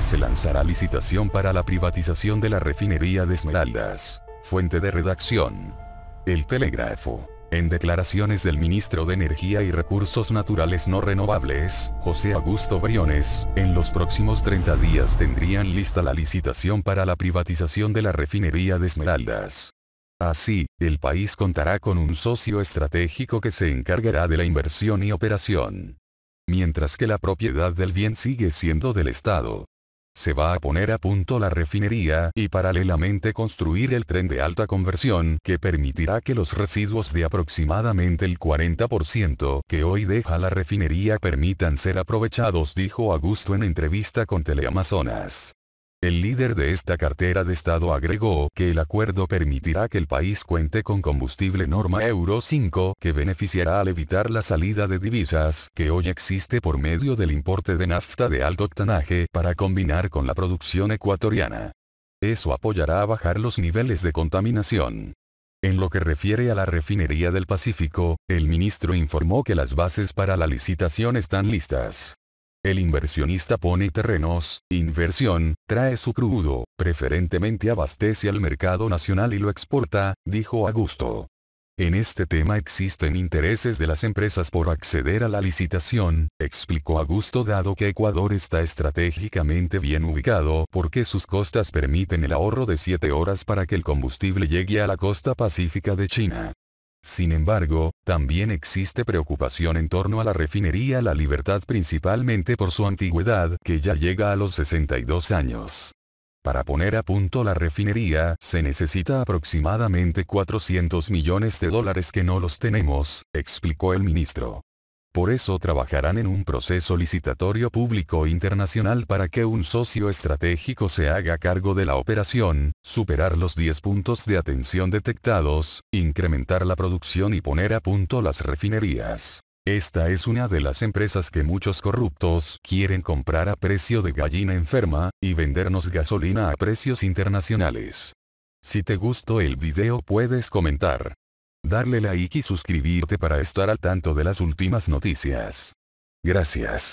se lanzará licitación para la privatización de la refinería de Esmeraldas. Fuente de redacción. El Telégrafo. En declaraciones del ministro de Energía y Recursos Naturales No Renovables, José Augusto Briones, en los próximos 30 días tendrían lista la licitación para la privatización de la refinería de Esmeraldas. Así, el país contará con un socio estratégico que se encargará de la inversión y operación. Mientras que la propiedad del bien sigue siendo del Estado, se va a poner a punto la refinería y paralelamente construir el tren de alta conversión que permitirá que los residuos de aproximadamente el 40% que hoy deja la refinería permitan ser aprovechados dijo Augusto en entrevista con Teleamazonas. El líder de esta cartera de Estado agregó que el acuerdo permitirá que el país cuente con combustible norma Euro 5 que beneficiará al evitar la salida de divisas que hoy existe por medio del importe de nafta de alto octanaje para combinar con la producción ecuatoriana. Eso apoyará a bajar los niveles de contaminación. En lo que refiere a la refinería del Pacífico, el ministro informó que las bases para la licitación están listas. El inversionista pone terrenos, inversión, trae su crudo, preferentemente abastece al mercado nacional y lo exporta, dijo Augusto. En este tema existen intereses de las empresas por acceder a la licitación, explicó Augusto dado que Ecuador está estratégicamente bien ubicado porque sus costas permiten el ahorro de 7 horas para que el combustible llegue a la costa pacífica de China. Sin embargo, también existe preocupación en torno a la refinería La Libertad principalmente por su antigüedad que ya llega a los 62 años. Para poner a punto la refinería se necesita aproximadamente 400 millones de dólares que no los tenemos, explicó el ministro. Por eso trabajarán en un proceso licitatorio público internacional para que un socio estratégico se haga cargo de la operación, superar los 10 puntos de atención detectados, incrementar la producción y poner a punto las refinerías. Esta es una de las empresas que muchos corruptos quieren comprar a precio de gallina enferma, y vendernos gasolina a precios internacionales. Si te gustó el video puedes comentar, darle like y suscribirte para estar al tanto de las últimas noticias. Gracias.